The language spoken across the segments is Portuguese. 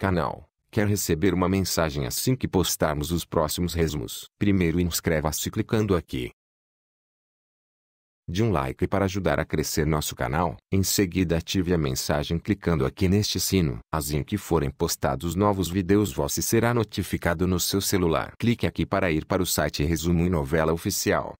canal. Quer receber uma mensagem assim que postarmos os próximos resumos? Primeiro inscreva-se clicando aqui. De um like para ajudar a crescer nosso canal. Em seguida ative a mensagem clicando aqui neste sino. Assim que forem postados novos vídeos você será notificado no seu celular. Clique aqui para ir para o site Resumo e Novela Oficial.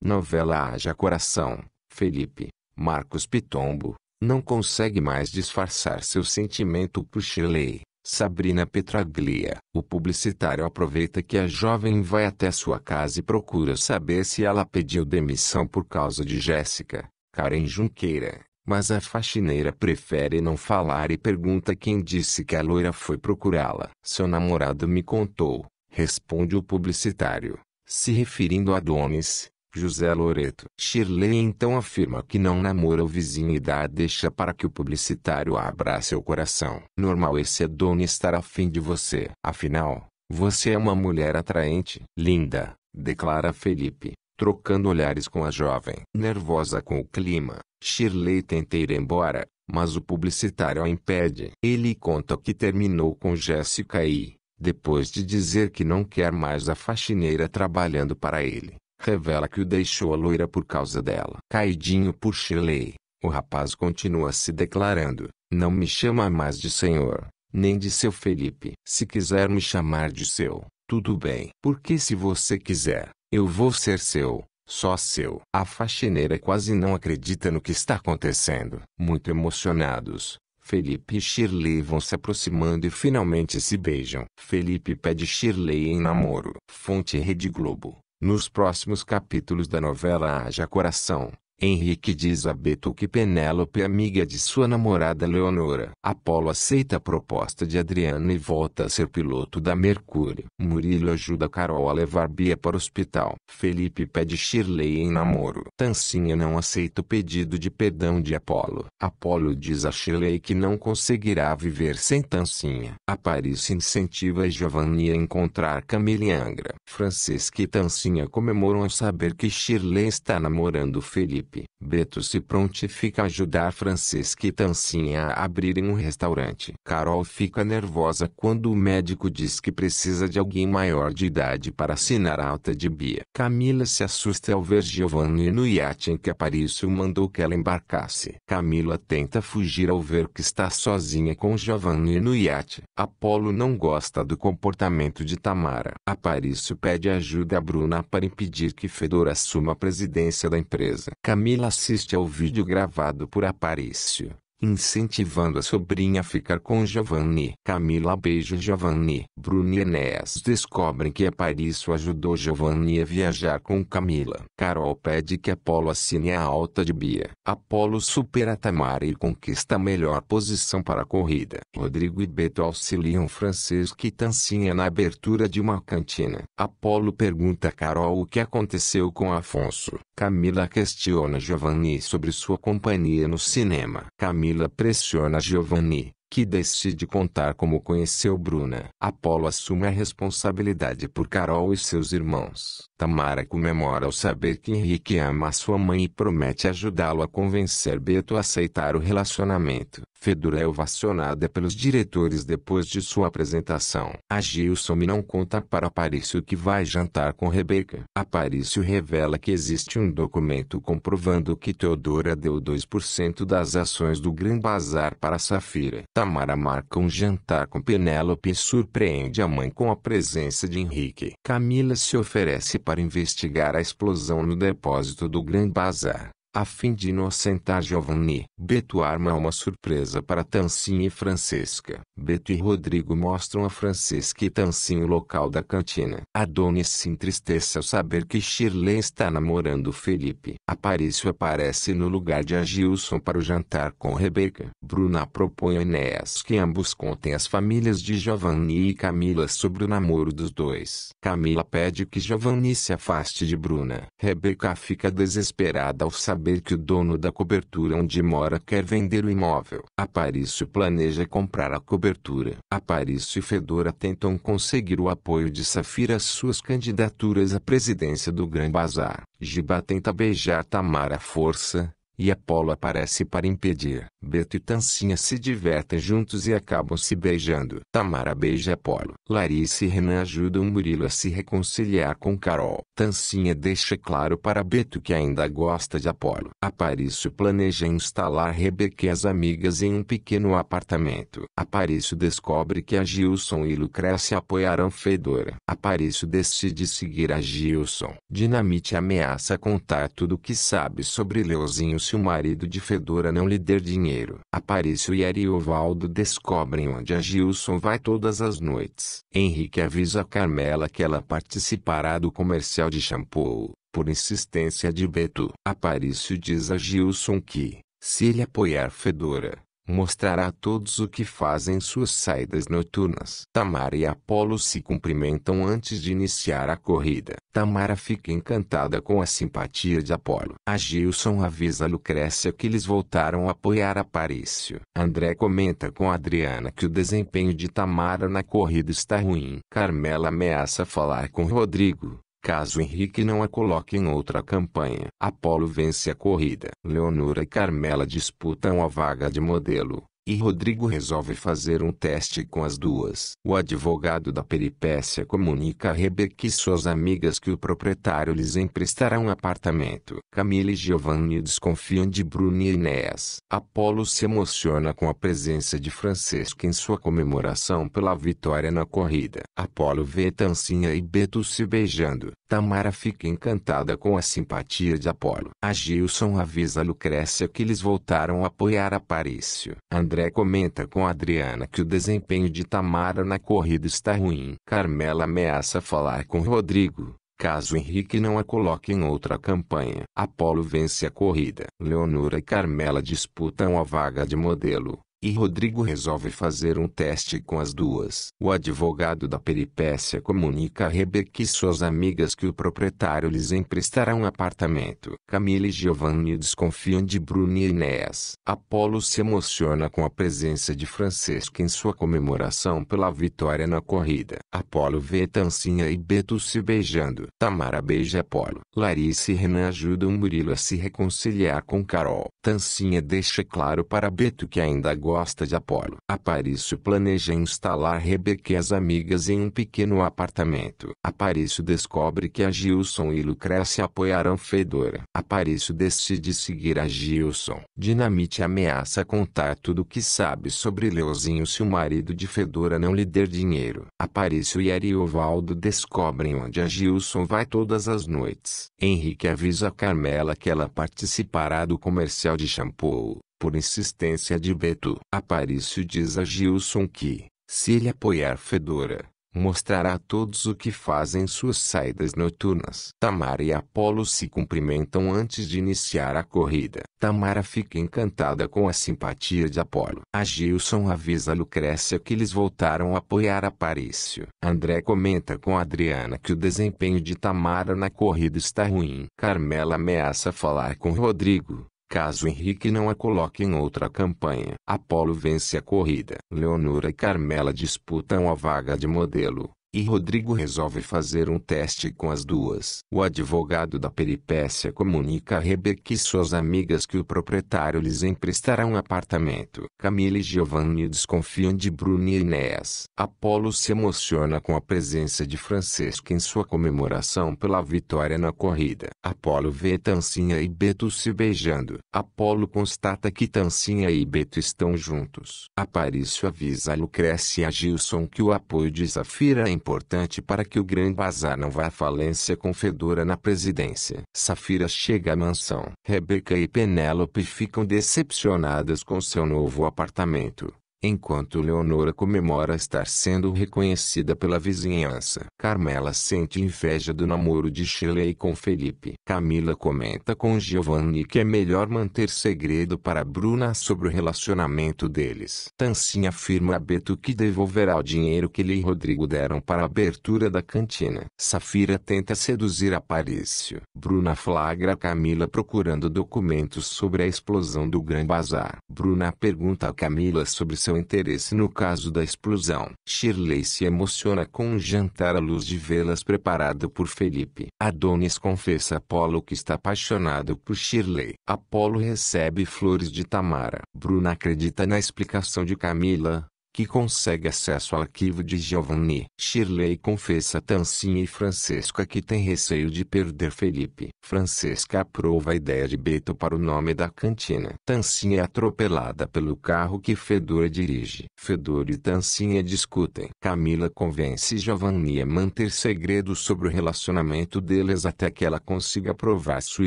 Novela Haja Coração, Felipe, Marcos Pitombo não consegue mais disfarçar seu sentimento por Shirley. Sabrina Petraglia. O publicitário aproveita que a jovem vai até sua casa e procura saber se ela pediu demissão por causa de Jéssica, Karen Junqueira. Mas a faxineira prefere não falar e pergunta quem disse que a loira foi procurá-la. Seu namorado me contou, responde o publicitário, se referindo a Donis, José Loreto. Shirley então afirma que não namora o vizinho e dá a deixa para que o publicitário abra seu coração. Normal esse dono estar afim de você. Afinal, você é uma mulher atraente. Linda, declara Felipe, trocando olhares com a jovem. Nervosa com o clima, Shirley tenta ir embora, mas o publicitário a impede. Ele conta que terminou com Jéssica e, depois de dizer que não quer mais a faxineira trabalhando para ele, revela que o deixou a loira por causa dela. Caidinho por Shirley, o rapaz continua se declarando: Não me chama mais de senhor, nem de seu Felipe. Se quiser me chamar de seu, tudo bem. Porque se você quiser, eu vou ser seu. Só seu. A faxineira quase não acredita no que está acontecendo. Muito emocionados, Felipe e Shirley vão se aproximando e finalmente se beijam. Felipe pede Shirley em namoro. Fonte Rede Globo. Nos próximos capítulos da novela Haja Coração Henrique diz a Beto que Penélope é amiga de sua namorada Leonora. Apolo aceita a proposta de Adriano e volta a ser piloto da Mercury. Murilo ajuda Carol a levar Bia para o hospital. Felipe pede Shirley em namoro. Tancinha não aceita o pedido de perdão de Apolo. Apolo diz a Shirley que não conseguirá viver sem Tancinha. Paris incentiva Giovanni a encontrar Camila Angra. Francesca e Tancinha comemoram ao saber que Shirley está namorando Felipe. Felipe. Beto se prontifica a ajudar Francesca e Tancinha a abrirem um restaurante. Carol fica nervosa quando o médico diz que precisa de alguém maior de idade para assinar a alta de Bia. Camila se assusta ao ver Giovanni no iate em que Aparício mandou que ela embarcasse. Camila tenta fugir ao ver que está sozinha com Giovanni no iate. Apolo não gosta do comportamento de Tamara. Aparício pede ajuda a Bruna para impedir que Fedor assuma a presidência da empresa. Camila assiste ao vídeo gravado por Aparício incentivando a sobrinha a ficar com Giovanni. Camila beija Giovanni. Bruno e Enéas descobrem que Aparício é ajudou Giovanni a viajar com Camila. Carol pede que Apolo assine a alta de Bia. Apolo supera Tamara e conquista a melhor posição para a corrida. Rodrigo e Beto auxiliam francês que tancinha na abertura de uma cantina. Apolo pergunta a Carol o que aconteceu com Afonso. Camila questiona Giovanni sobre sua companhia no cinema. Camila Camila pressiona Giovanni, que decide contar como conheceu Bruna. Apolo assume a responsabilidade por Carol e seus irmãos. Tamara comemora ao saber que Henrique ama sua mãe e promete ajudá-lo a convencer Beto a aceitar o relacionamento. Fedora é ovacionada pelos diretores depois de sua apresentação. A Gilson não conta para Aparício que vai jantar com Rebeca. Aparício revela que existe um documento comprovando que Teodora deu 2% das ações do Gran Bazar para Safira. Tamara marca um jantar com Penélope e surpreende a mãe com a presença de Henrique. Camila se oferece para investigar a explosão no depósito do Grand Bazar a fim de inocentar Giovanni. Beto arma uma surpresa para Tancinha e Francesca. Beto e Rodrigo mostram a Francesca e Tancinha o local da cantina. Adonis se entristece ao saber que Shirley está namorando Felipe. Aparício aparece no lugar de Agilson para o jantar com Rebeca. Bruna propõe a Enéas que ambos contem as famílias de Giovanni e Camila sobre o namoro dos dois. Camila pede que Giovanni se afaste de Bruna. Rebeca fica desesperada ao saber saber que o dono da cobertura onde mora quer vender o imóvel. Aparício planeja comprar a cobertura. Aparício e Fedora tentam conseguir o apoio de Safira às suas candidaturas à presidência do Gran Bazar. Giba tenta beijar Tamara à força, e Apolo aparece para impedir. Beto e Tancinha se divertem juntos e acabam se beijando. Tamara beija Apolo. Larissa e Renan ajudam Murilo a se reconciliar com Carol. Tancinha deixa claro para Beto que ainda gosta de Apolo. Aparício planeja instalar Rebeca e as amigas em um pequeno apartamento. Aparício descobre que a Gilson e Lucrécia apoiarão Fedora. Aparício decide seguir a Gilson. Dinamite ameaça contar tudo o que sabe sobre Leozinho se o marido de Fedora não lhe der dinheiro. Aparício e Ariovaldo descobrem onde a Gilson vai todas as noites. Henrique avisa a Carmela que ela participará do comercial de shampoo, por insistência de Beto. Aparício diz a Gilson que, se ele apoiar Fedora, mostrará a todos o que fazem suas saídas noturnas. Tamara e Apolo se cumprimentam antes de iniciar a corrida. Tamara fica encantada com a simpatia de Apolo. A Gilson avisa Lucrécia que eles voltaram a apoiar Aparício. André comenta com Adriana que o desempenho de Tamara na corrida está ruim. Carmela ameaça falar com Rodrigo, caso Henrique não a coloque em outra campanha. Apolo vence a corrida. Leonora e Carmela disputam a vaga de modelo. E Rodrigo resolve fazer um teste com as duas. O advogado da peripécia comunica a Rebeca e suas amigas que o proprietário lhes emprestará um apartamento. Camila e Giovanni desconfiam de Bruno e Inés. Apolo se emociona com a presença de Francesca em sua comemoração pela vitória na corrida. Apolo vê Tancinha e Beto se beijando. Tamara fica encantada com a simpatia de Apolo. A Gilson avisa Lucrécia que eles voltaram a apoiar Aparício. André André comenta com Adriana que o desempenho de Tamara na corrida está ruim. Carmela ameaça falar com Rodrigo, caso Henrique não a coloque em outra campanha. Apolo vence a corrida. Leonora e Carmela disputam a vaga de modelo e Rodrigo resolve fazer um teste com as duas. O advogado da peripécia comunica a Rebeca e suas amigas que o proprietário lhes emprestará um apartamento. Camila e Giovanni desconfiam de Bruno e Inés. Apolo se emociona com a presença de Francesca em sua comemoração pela vitória na corrida. Apolo vê Tancinha e Beto se beijando. Tamara beija Apolo. Larissa e Renan ajudam Murilo a se reconciliar com Carol. Tancinha deixa claro para Beto que ainda gosta gosta de Apolo. Aparício planeja instalar Rebeca e as amigas em um pequeno apartamento. Aparício descobre que a Gilson e Lucrécia apoiarão Fedora. Aparício decide seguir a Gilson. Dinamite ameaça contar tudo que sabe sobre Leozinho se o marido de Fedora não lhe der dinheiro. Aparício e Ariovaldo descobrem onde a Gilson vai todas as noites. Henrique avisa Carmela que ela participará do comercial de shampoo por insistência de Beto. Aparício diz a Gilson que, se ele apoiar Fedora, mostrará a todos o que fazem suas saídas noturnas. Tamara e Apolo se cumprimentam antes de iniciar a corrida. Tamara fica encantada com a simpatia de Apolo. A Gilson avisa Lucrécia que eles voltaram a apoiar Aparício. André comenta com Adriana que o desempenho de Tamara na corrida está ruim. Carmela ameaça falar com Rodrigo, caso Henrique não a coloque em outra campanha. Apolo vence a corrida. Leonora e Carmela disputam a vaga de modelo e Rodrigo resolve fazer um teste com as duas. O advogado da peripécia comunica a Rebeca e suas amigas que o proprietário lhes emprestará um apartamento. Camila e Giovanni desconfiam de Bruno e Inés. Apolo se emociona com a presença de Francesca em sua comemoração pela vitória na corrida. Apolo vê Tancinha e Beto se beijando. Apolo constata que Tancinha e Beto estão juntos. Aparício avisa Lucrécia e a Gilson que o apoio de Zafira em importante para que o grande bazar não vá à falência com Fedora na presidência. Safira chega à mansão. Rebeca e Penélope ficam decepcionadas com seu novo apartamento. Enquanto Leonora comemora estar sendo reconhecida pela vizinhança, Carmela sente inveja do namoro de Shirley com Felipe. Camila comenta com Giovanni que é melhor manter segredo para Bruna sobre o relacionamento deles. Tancinha afirma a Beto que devolverá o dinheiro que ele e Rodrigo deram para a abertura da cantina. Safira tenta seduzir Aparício. Bruna flagra Camila procurando documentos sobre a explosão do Gran Bazar. Bruna pergunta a Camila sobre seu seu interesse no caso da explosão. Shirley se emociona com um jantar à luz de velas preparado por Felipe. Adonis confessa a Apolo que está apaixonado por Shirley. Apolo recebe flores de Tamara. Bruna acredita na explicação de Camila, que consegue acesso ao arquivo de Giovanni. Shirley confessa a Tancinha e Francesca que tem receio de perder Felipe. Francesca aprova a ideia de Beto para o nome da cantina. Tancinha é atropelada pelo carro que Fedora dirige. Fedora e Tancinha discutem. Camila convence Giovanni a manter segredo sobre o relacionamento deles até que ela consiga provar sua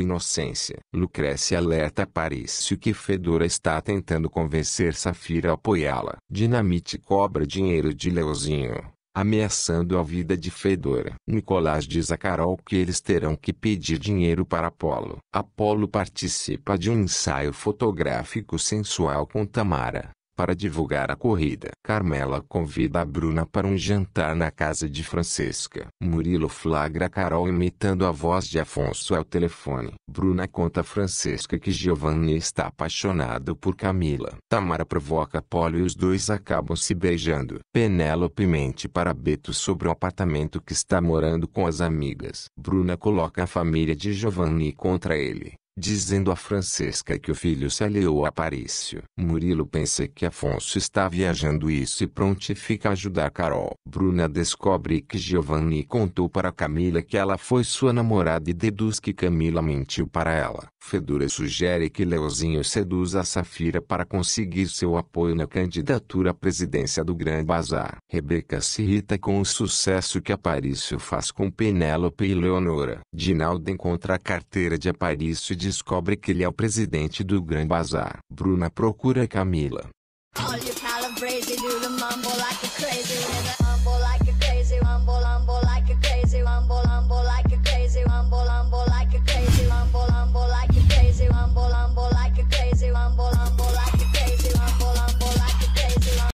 inocência. Lucrécia alerta Paris que Fedora está tentando convencer Safira a apoiá-la. Dinamite Schmidt cobra dinheiro de Leozinho, ameaçando a vida de Fedora. Nicolás diz a Carol que eles terão que pedir dinheiro para Apolo. Apolo participa de um ensaio fotográfico sensual com Tamara para divulgar a corrida. Carmela convida a Bruna para um jantar na casa de Francesca. Murilo flagra Carol imitando a voz de Afonso ao telefone. Bruna conta a Francesca que Giovanni está apaixonado por Camila. Tamara provoca Apolo e os dois acabam se beijando. Penélope mente para Beto sobre o apartamento que está morando com as amigas. Bruna coloca a família de Giovanni contra ele dizendo a Francesca que o filho se aliou a Aparício. Murilo pensa que Afonso está viajando e se prontifica a ajudar Carol. Bruna descobre que Giovanni contou para Camila que ela foi sua namorada e deduz que Camila mentiu para ela. Fedora sugere que Leozinho seduz a Safira para conseguir seu apoio na candidatura à presidência do Grande Bazar. Rebeca se irrita com o sucesso que Aparício faz com Penélope e Leonora. Dinaldo encontra a carteira de Aparício descobre que ele é o presidente do Gran Bazar. Bruna procura Camila.